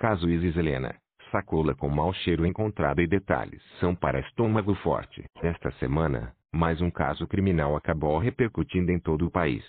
Caso Isis Helena, sacola com mau cheiro encontrada e detalhes são para estômago forte. Esta semana, mais um caso criminal acabou repercutindo em todo o país.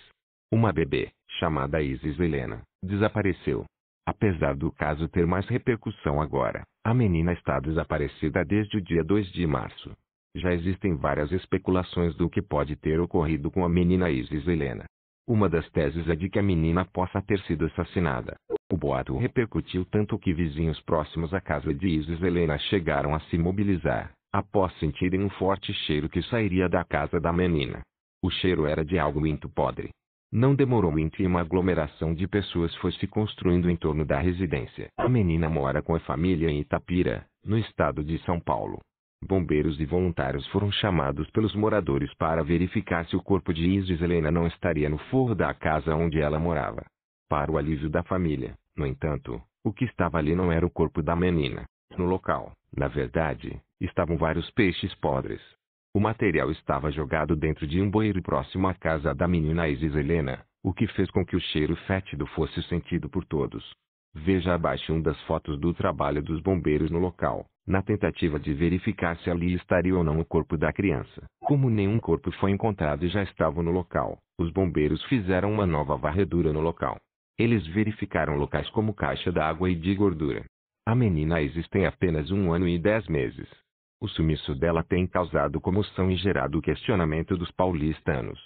Uma bebê, chamada Isis Helena, desapareceu. Apesar do caso ter mais repercussão agora, a menina está desaparecida desde o dia 2 de março. Já existem várias especulações do que pode ter ocorrido com a menina Isis Helena. Uma das teses é de que a menina possa ter sido assassinada. O boato repercutiu tanto que vizinhos próximos à casa de Isis Helena chegaram a se mobilizar, após sentirem um forte cheiro que sairia da casa da menina. O cheiro era de algo muito podre. Não demorou muito e uma aglomeração de pessoas foi se construindo em torno da residência. A menina mora com a família em Itapira, no estado de São Paulo. Bombeiros e voluntários foram chamados pelos moradores para verificar se o corpo de Isis Helena não estaria no forro da casa onde ela morava. Para o alívio da família, no entanto, o que estava ali não era o corpo da menina. No local, na verdade, estavam vários peixes podres. O material estava jogado dentro de um banheiro próximo à casa da menina Isis Helena, o que fez com que o cheiro fétido fosse sentido por todos. Veja abaixo uma das fotos do trabalho dos bombeiros no local, na tentativa de verificar se ali estaria ou não o corpo da criança. Como nenhum corpo foi encontrado e já estava no local, os bombeiros fizeram uma nova varredura no local. Eles verificaram locais como caixa d'água e de gordura. A menina existem apenas um ano e dez meses. O sumiço dela tem causado comoção e gerado questionamento dos paulistanos.